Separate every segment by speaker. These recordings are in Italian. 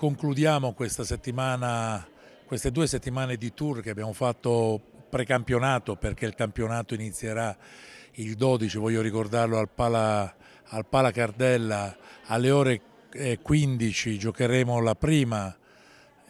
Speaker 1: Concludiamo questa settimana, queste due settimane di tour che abbiamo fatto precampionato perché il campionato inizierà il 12, voglio ricordarlo, al Pala, al Pala Cardella alle ore 15 eh, giocheremo la prima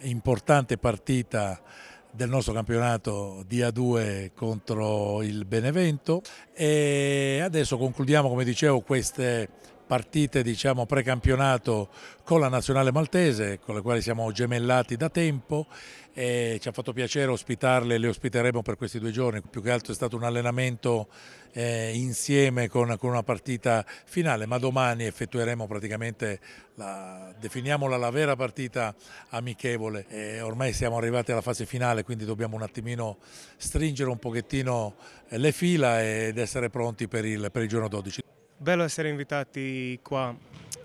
Speaker 1: importante partita del nostro campionato di A2 contro il Benevento e adesso concludiamo come dicevo queste, partite diciamo, precampionato con la nazionale maltese, con le quali siamo gemellati da tempo e ci ha fatto piacere ospitarle, le ospiteremo per questi due giorni, più che altro è stato un allenamento eh, insieme con, con, una partita finale, ma domani effettueremo praticamente, la, definiamola la vera partita amichevole, e ormai siamo arrivati alla fase finale quindi dobbiamo un attimino stringere un pochettino eh, le fila ed essere pronti per il, per il giorno 12.
Speaker 2: Bello essere invitati qua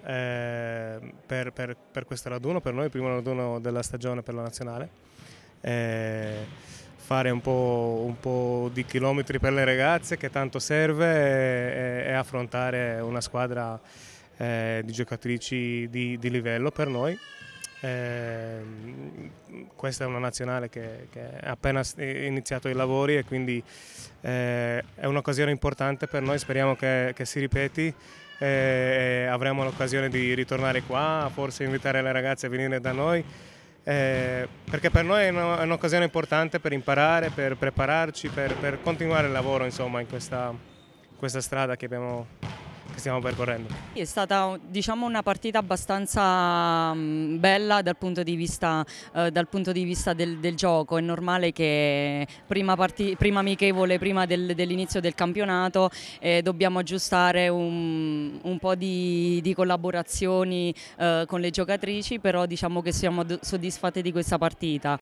Speaker 2: eh, per, per, per, questo raduno, per noi il primo raduno della stagione per la nazionale. Eh, fare un po', un po', di chilometri per le ragazze che tanto serve e, e affrontare una squadra eh, di giocatrici di, di livello per noi Ehm, questa è una nazionale che, ha appena iniziato i lavori e quindi eh, è un'occasione importante per noi, speriamo che, che si ripeti. Eh, e avremo l'occasione di ritornare qua, forse invitare le ragazze a venire da noi, eh, perché per noi è, è, un'occasione importante per imparare, per prepararci, per, per continuare il lavoro insomma, in questa, questa strada che abbiamo che stiamo percorrendo.
Speaker 3: È stata diciamo, una partita abbastanza mm, bella dal punto di vista, eh, punto di vista del, del, gioco, è normale che prima, prima amichevole, prima del, dell'inizio del campionato eh, dobbiamo aggiustare un, un po' di, di collaborazioni eh, con le giocatrici, però diciamo che siamo soddisfatti di questa partita.